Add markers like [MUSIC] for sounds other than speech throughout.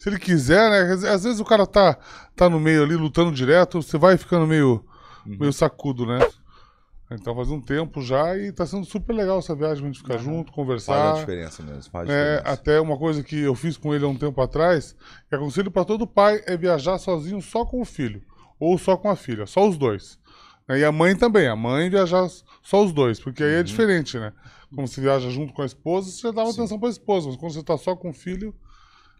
se ele quiser, né? Às vezes o cara tá, tá no meio ali, lutando direto, você vai ficando meio, uhum. meio sacudo, né? Então tá faz um tempo já e tá sendo super legal essa viagem, a gente ficar uhum. junto, conversar. Faz a diferença mesmo, faz é, diferença. Até uma coisa que eu fiz com ele há um tempo atrás, que aconselho é para todo pai é viajar sozinho só com o filho, ou só com a filha, só os dois. Né, e a mãe também, a mãe viajar só os dois, porque aí é uhum. é diferente, né? Como você viaja junto com a esposa, você já dá uma atenção para a esposa, mas quando você tá só com o filho,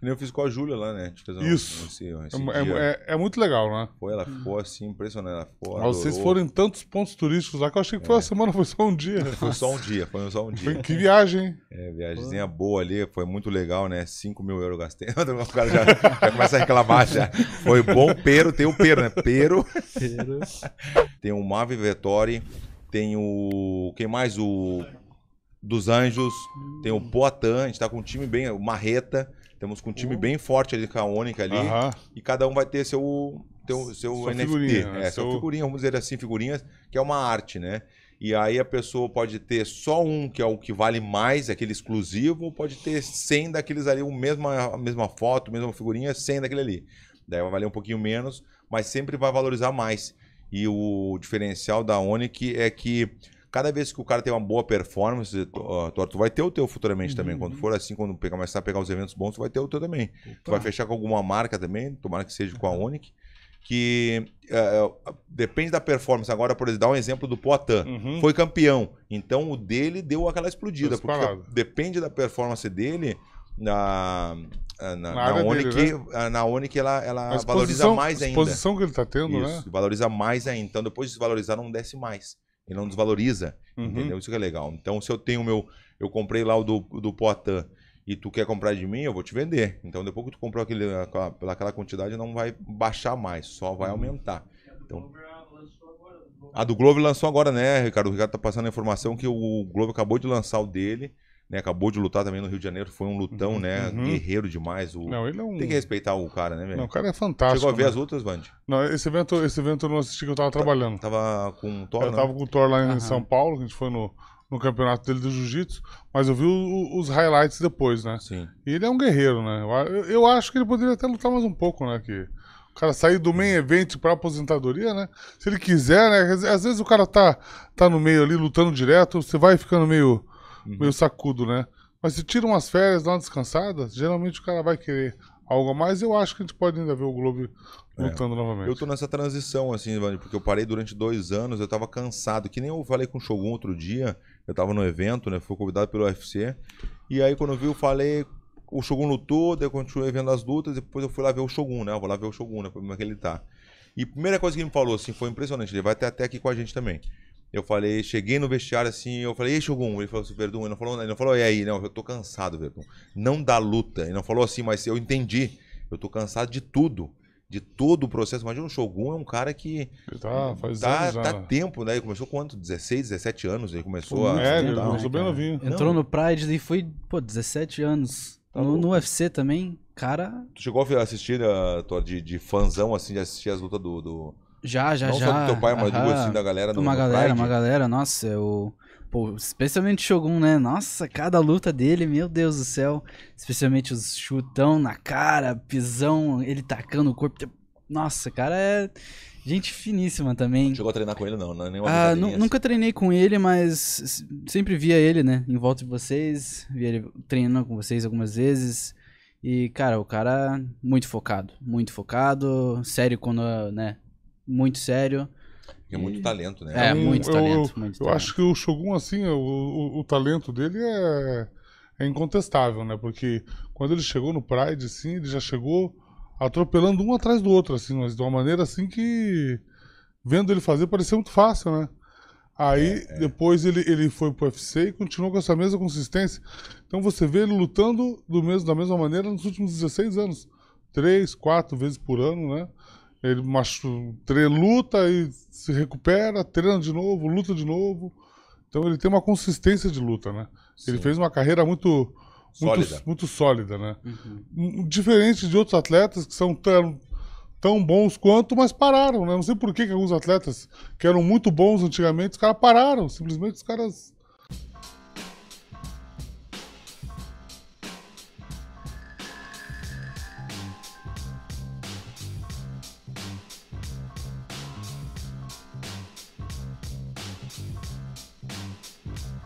que nem eu fiz com a Júlia lá, né? um, Isso. é, é, é, é, muito legal, né? Pô, ela ficou assim, impressionante. Ela ficou, Mas vocês foram em tantos pontos turísticos lá que eu achei que foi é. uma semana, foi só um dia. [LAUGHS] Foi só um dia, foi só um dia. Foi, que viagem, É, viagemzinha boa ali, foi muito legal, né? 5 mil euros gastei. [LAUGHS] O cara já, já começa a reclamar já. Foi bom, pero, tem o pero, né? Pero. tem o Mavi Vettori, tem o. Quem mais? O. Dos Anjos, tem o hum. Poatan, a gente tá com um time bem. O Marreta. Temos com um time uhum. bem forte ali, com a Onica ali. E cada um vai ter seu, seu, seu NFT. figurinha, né? é, Seu- figurinha, vamos dizer assim, figurinhas, que é uma arte, né? E aí a pessoa pode ter só um, que é o que vale mais, aquele exclusivo, ou pode ter 100 daqueles ali, o mesma, a mesma foto, a mesma figurinha, 100 daquele ali. Daí vai valer um pouquinho menos, mas sempre vai valorizar mais. E o diferencial da Onic é que Cada vez que o cara tem uma boa performance, tu, tu vai ter o teu futuramente uhum. também. Quando uhum. for assim, quando pegar, começar a pegar os eventos bons, tu vai ter o teu também. Opa. Tu vai fechar com alguma marca também, tomara que seja com a Onic que é, é, depende da performance. Agora, por exemplo, dar um exemplo do Poitin. Uhum. Foi campeão. Então o dele deu aquela explodida. porque depende da performance dele na. É, na, na, na ONIC, dele, né? na ONIC ela, ela valoriza mais ainda. A exposição que ele está tendo, né? Isso, né? valoriza mais ainda. Então, depois de se valorizar, não desce mais. Ele não desvaloriza. Uhum. Entendeu? Isso que é legal. Então, se eu tenho meu. Eu comprei lá o do, do Poitin e tu quer comprar de mim, eu vou te vender. Então, depois que tu comprou aquele, aquela, aquela quantidade, não vai baixar mais, só vai uhum. aumentar. Então, a do Globo lançou agora, né, Ricardo? O Ricardo tá passando a informação que o Globo acabou de lançar o dele né? Acabou de lutar também no Rio de Janeiro, foi um lutão, uhum, né? Uhum. Guerreiro demais. O... Não, ele é um... Tem que respeitar o cara, né, velho? Não, o cara é fantástico. Chegou a ver né? as outras, Band? Não, esse evento, esse evento eu não assisti que eu tava tá, trabalhando. Tava com o Thor, Eu não? Né? tava com o Thor lá em uhum. São Paulo, que a gente foi no, no campeonato dele do jiu-jitsu, mas eu vi o, os highlights depois, né? Sim. E ele é um guerreiro, né? Eu, eu acho que ele poderia até lutar mais um pouco, né? Que o cara sair do main event para aposentadoria, né? Se ele quiser, né? Às vezes o cara tá, tá no meio ali lutando direto, você vai ficando meio uhum. meio sacudo, né? Mas se tira umas férias, dá uma descansada, geralmente o cara vai querer algo a mais. Eu acho que a gente pode ainda ver o Globo é. lutando é. novamente. Eu tô nessa transição, assim, porque eu parei durante dois anos, eu tava cansado. Que nem eu falei com o Shogun outro dia, eu tava no evento, né? Fui convidado pelo UFC. E aí, quando eu vi, eu falei. O Shogun lutou, daí eu continuei vendo as lutas, depois eu fui lá ver o Shogun, né? Eu vou lá ver o Shogun, né? ver como é que ele tá. E a primeira coisa que ele me falou, assim, foi impressionante. Ele vai até, até aqui com a gente também. Eu falei, cheguei no vestiário assim, eu falei, ei, Shogun. Ele falou assim, Verdun. Ele não falou, ele não falou, e aí, não, eu tô cansado, Verdun. Não da luta. Ele não falou assim, mas eu entendi. Eu tô cansado de tudo. De todo o processo. Imagina, o Shogun é um cara que. Tá, faz tá, anos, tá tempo, né? Ele começou quanto? 16, 17 anos? Ele começou a. É, ele começou bem novinho. Entrou não. no Pride e foi, pô, 17 anos. Tá no, no, UFC também, cara. Tu chegou a assistir, a, eh, de, de fãzão, assim, de assistir as lutas do... do já, já, não já. Não só do teu pai, mas Aham. assim, da galera do Uma galera, Pride. uma galera, nossa, eu. Pô, especialmente o Shogun, né? Nossa, cada luta dele, meu Deus do céu. Especialmente os chutão na cara, pisão, ele tacando o corpo. Nossa, cara é. Gente finíssima também. Não chegou a treinar com ele, não, né? Nenhuma ah, nunca treinei com ele, mas sempre via ele, né? Em volta de vocês, via ele treinando com vocês algumas vezes. E, cara, o cara muito focado, muito focado, sério quando, né, muito sério. E é muito talento, né? É, muito eu, talento. Eu, muito eu acho que o Shogun, assim, o, o, o talento dele é, é, incontestável, né? Porque quando ele chegou no Pride, assim, ele já chegou atropelando um atrás do outro, assim, mas de uma maneira assim que. Vendo ele fazer parecia muito fácil, né? Aí é, é. depois ele, ele foi pro UFC e continuou com essa mesma consistência. Então você vê ele lutando do mesmo, da mesma maneira nos últimos 16 anos. Três, quatro vezes por ano, né? Ele machu... luta e se recupera, treina de novo, luta de novo. Então ele tem uma consistência de luta, né? Sim. Ele fez uma carreira muito sólida, muito, muito sólida né? Uhum. Hum, hum, diferente de outros atletas que são tão, tão bons quanto, mas pararam, né? Não sei por que, que alguns atletas que eram muito bons antigamente, os caras pararam. Simplesmente os caras